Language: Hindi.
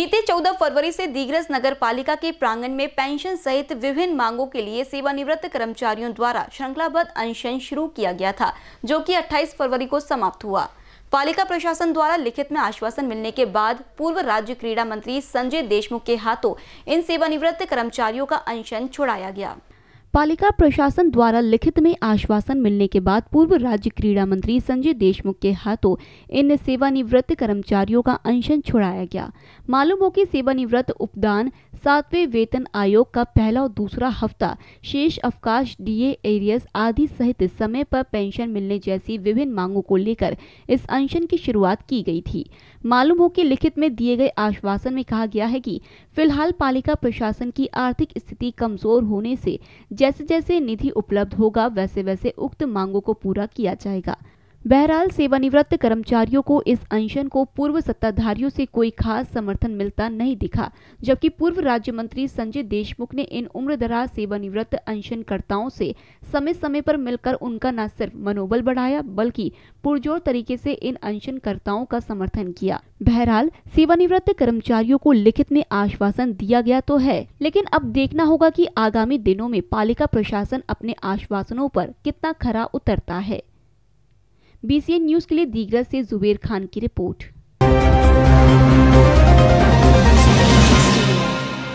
बीते 14 फरवरी से दीग्रस नगर पालिका के प्रांगण में पेंशन सहित विभिन्न मांगों के लिए सेवानिवृत्त कर्मचारियों द्वारा श्रृंखलाबद्ध अनशन शुरू किया गया था जो कि 28 फरवरी को समाप्त हुआ पालिका प्रशासन द्वारा लिखित में आश्वासन मिलने के बाद पूर्व राज्य क्रीड़ा मंत्री संजय देशमुख के हाथों इन सेवानिवृत्त कर्मचारियों का अनशन छुड़ाया गया पालिका प्रशासन द्वारा लिखित में आश्वासन मिलने के बाद पूर्व राज्य क्रीड़ा मंत्री संजय देशमुख के हाथों इन सेवानिवृत्त कर्मचारियों का अनशन छुड़ाया गया मालूम हो कि सेवानिवृत्त उपदान सातवें वेतन आयोग का पहला और दूसरा हफ्ता शेष अवकाश डीए एरियस आदि सहित समय पर पेंशन मिलने जैसी विभिन्न मांगों को लेकर इस अनशन की शुरुआत की गई थी मालूम हो कि लिखित में दिए गए आश्वासन में कहा गया है कि फिलहाल पालिका प्रशासन की आर्थिक स्थिति कमजोर होने से जैसे जैसे निधि उपलब्ध होगा वैसे वैसे उक्त मांगों को पूरा किया जाएगा बहरहाल सेवानिवृत्त कर्मचारियों को इस अनशन को पूर्व सत्ताधारियों से कोई खास समर्थन मिलता नहीं दिखा जबकि पूर्व राज्य मंत्री संजय देशमुख ने इन उम्रदराज सेवानिवृत्त अनशनकर्ताओं से समय समय पर मिलकर उनका न सिर्फ मनोबल बढ़ाया बल्कि पुरजोर तरीके से इन अनशनकर्ताओं का समर्थन किया बहरहाल सेवानिवृत्त कर्मचारियों को लिखित में आश्वासन दिया गया तो है लेकिन अब देखना होगा की आगामी दिनों में पालिका प्रशासन अपने आश्वासनों आरोप कितना खरा उतरता है बीसीएन न्यूज़ के लिए दीगरा से जुबेर खान की रिपोर्ट